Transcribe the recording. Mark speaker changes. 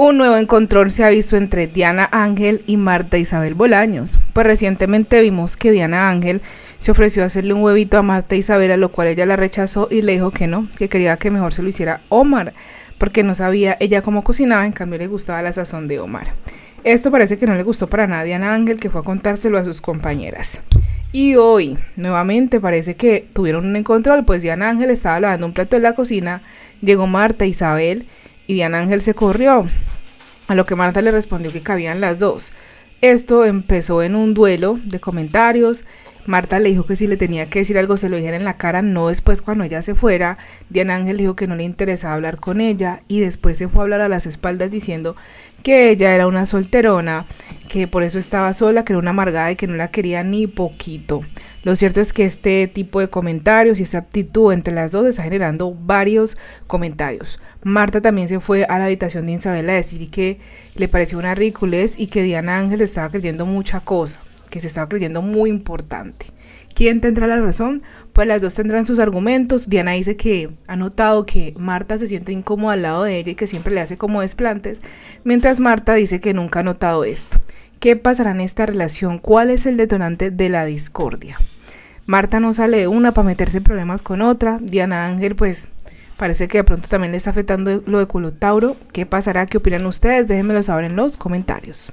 Speaker 1: Un nuevo encontrón se ha visto entre Diana Ángel y Marta Isabel Bolaños. Pues recientemente vimos que Diana Ángel se ofreció a hacerle un huevito a Marta Isabel, a lo cual ella la rechazó y le dijo que no, que quería que mejor se lo hiciera Omar, porque no sabía ella cómo cocinaba, en cambio le gustaba la sazón de Omar. Esto parece que no le gustó para nada a Diana Ángel, que fue a contárselo a sus compañeras. Y hoy, nuevamente, parece que tuvieron un encontrón, pues Diana Ángel estaba lavando un plato en la cocina, llegó Marta Isabel y Diana Ángel se corrió. A lo que Marta le respondió que cabían las dos. Esto empezó en un duelo de comentarios. Marta le dijo que si le tenía que decir algo se lo dijera en la cara, no después cuando ella se fuera. Diana Ángel dijo que no le interesaba hablar con ella y después se fue a hablar a las espaldas diciendo que ella era una solterona, que por eso estaba sola, que era una amargada y que no la quería ni poquito. Lo cierto es que este tipo de comentarios y esta actitud entre las dos está generando varios comentarios. Marta también se fue a la habitación de Isabel a decir que le pareció una ridiculez y que Diana Ángel estaba creyendo mucha cosa, que se estaba creyendo muy importante. ¿Quién tendrá la razón? Pues las dos tendrán sus argumentos. Diana dice que ha notado que Marta se siente incómoda al lado de ella y que siempre le hace como desplantes, mientras Marta dice que nunca ha notado esto. ¿Qué pasará en esta relación? ¿Cuál es el detonante de la discordia? Marta no sale de una para meterse en problemas con otra. Diana Ángel, pues parece que de pronto también le está afectando lo de Culotauro. ¿Qué pasará? ¿Qué opinan ustedes? Déjenmelo saber en los comentarios.